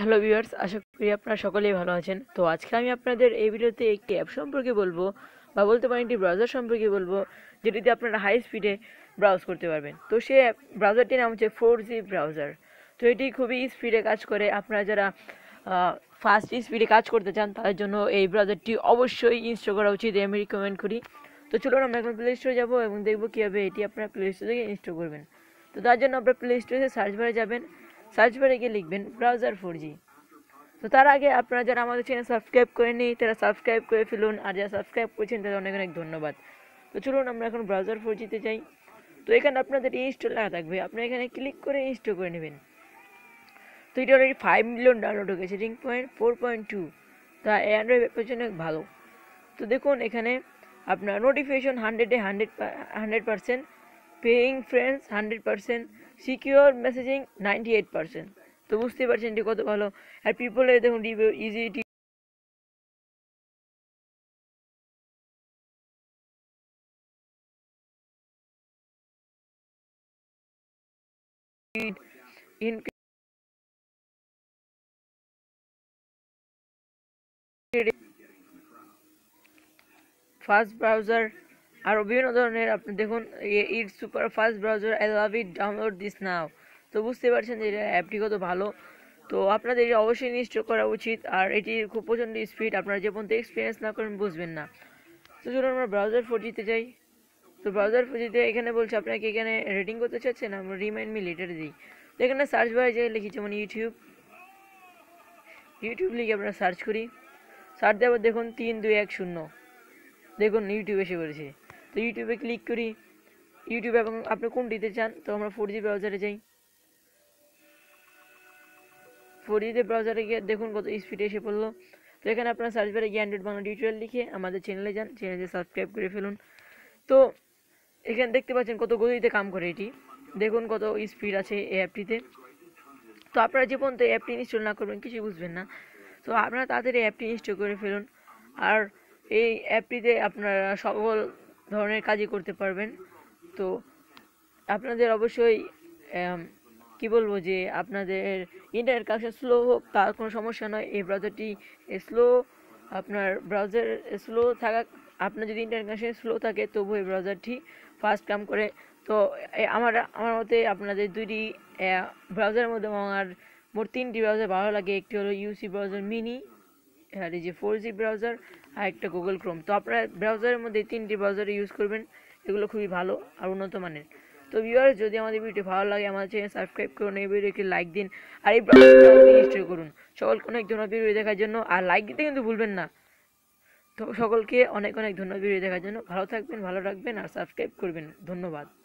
hello viewers আশা করি আপনারা সকলেই ভালো আছেন তো আজকে আমি আপনাদের এই ভিডিওতে একটি অ্যাপ সম্পর্কে বলবো বা বলতে পারেন একটি ব্রাউজার সম্পর্কে বলবো যেটিতে আপনারা হাই স্পিডে ব্রাউজ করতে পারবেন তো সে ব্রাউজারটির নাম হচ্ছে ফোর জি ব্রাউজার তো এটি খুবই স্পিডে কাজ করে আপনারা যারা ফাস্ট স্পিডে কাজ করতে চান তাদের জন্য এই ব্রাউজারটি অবশ্যই ইনস্টল করা উচিত আমি রিকমেন্ড করি তো চলুন আমরা এখন প্লে স্টোরে যাবো এবং দেখবো কীভাবে এটি আপনারা প্লে স্টোর থেকে ইনস্টল করবেন তো তার জন্য আপনারা প্লে স্টোরে সার্চ বারে যাবেন সার্চ বারে গিয়ে লিখবেন ব্রাউজার ফোর জি তো তার আগে আপনারা যারা আমাদের চ্যানেল সাবস্ক্রাইব করেনি তারা সাবস্ক্রাইব করে ফেলুন আর যারা সাবস্ক্রাইব করছেন তাদের অনেক অনেক ধন্যবাদ তো চলুন আমরা এখন ব্রাউজার ফোর জিতে যাই তো এখানে আপনাদের ইনস্টল লেখা থাকবে আপনি এখানে ক্লিক করে ইনস্টল করে নেবেন তো এটা অলরেডি ফাইভ মিলিয়ন ডাউনলোড হয়ে গেছে ring point four point two তা অ্যান্ড্রয়েড অ্যাপের জন্য ভালো তো দেখুন এখানে আপনার নোটিফিকেশন হান্ড্রেডে hundred hundred percent paying friends hundred percent secure messaging ninety eight percent তো বুঝতে পারছেন এটি কত ভালো আর পিপলের দেখুন রিভিউ ইজি ফাস্ট ব্রাউজার আরও বিভিন্ন ধরনের আপনি দেখুন it super fast browser I love it download this now তো বুঝতে পারছেন যে এটা অ্যাপটি কত ভালো তো আপনাদের অবশ্যই ইনস্টল করা উচিত আর এটি খুব প্রচণ্ড স্পিড আপনারা যে পর্যন্ত এক্সপিরিয়েন্স না করেন বুঝবেন না তো চলুন আমরা ব্রাউজার ফোরজিতে যাই তো ব্রাউজার ফোরজিতে এখানে বলছে আপনাকে এখানে রেটিং করতে চাচ্ছেন আমরা রিমাইন্ড মি লেটার দিই তো এখানে সার্চ বারে যে লিখি যেমন ইউটিউব ইউটিউব লিখে আমরা সার্চ করি সার্চ দেওয়ার দেখুন তিন দুই এক শূন্য দেখুন ইউটিউব এসে পড়েছে তো ইউটিউবে ক্লিক করি ইউটিউব এবং আপনি কোনটিতে চান তো আমরা ফোর জি ব্রাউজারে যাই ফোর জিতে ব্রাউজারে গিয়ে দেখুন কত স্পিডে এসে পড়লো তো এখানে আপনার সার্চ বারে গিয়ে অ্যান্ড্রয়েড বাংলা টিউটোরিয়াল লিখে আমাদের চ্যানেলে যান চ্যানেলে সাবস্ক্রাইব করে ফেলুন তো এখানে দেখতে পাচ্ছেন কত গতিতে কাম করে এটি দেখুন কত স্পিড আছে এই অ্যাপটিতে তো আপনারা যে পর্যন্ত অ্যাপটি ইনস্টল না করবেন কিছুই বুঝবেন না তো আপনারা তাড়াতাড়ি অ্যাপটি ইনস্টল করে ফেলুন আর এই অ্যাপটিতে আপনারা সকল ধরনের কাজই করতে পারবেন তো আপনাদের অবশ্যই কি বলবো যে আপনাদের ইন্টারনেট কানেকশন স্লো হোক তার কোনো সমস্যা নয় এই ব্রাউজারটি স্লো আপনার ব্রাউজার স্লো থাকা আপনার যদি ইন্টারনেট কানেকশন স্লো থাকে তবু এই ব্রাউজারটি ফার্স্ট কাম করে তো আমার আমার মতে আপনাদের দুইটি ব্রাউজারের মধ্যে আমার মোট তিনটি ব্রাউজার ভালো লাগে একটি হলো ইউসি ব্রাউজার মিনি আর হ্যাঁ, এই যে ফোর জি ব্রাউজার আর একটা গুগল ক্রোম তো আপনারা ব্রাউজারের মধ্যে তিনটি ব্রাউজার ইউজ করবেন এগুলো খুবই ভালো আর উন্নত মানের তো ভিউয়ার যদি আমাদের ভিডিও ভালো লাগে আমাদের চ্যানেল সাবস্ক্রাইব করুন এই ভিডিওকে লাইক দিন আর এই রেজিস্টার করুন সকল অনেক ধন্যবাদ ভিডিও দেখার জন্য আর লাইক দিতে কিন্তু ভুলবেন না তো সকলকে অনেক অনেক ধন্যবাদ ভিডিও দেখার জন্য ভালো থাকবেন ভালো রাখবেন আর সাবস্ক্রাইব করবেন ধন্যবাদ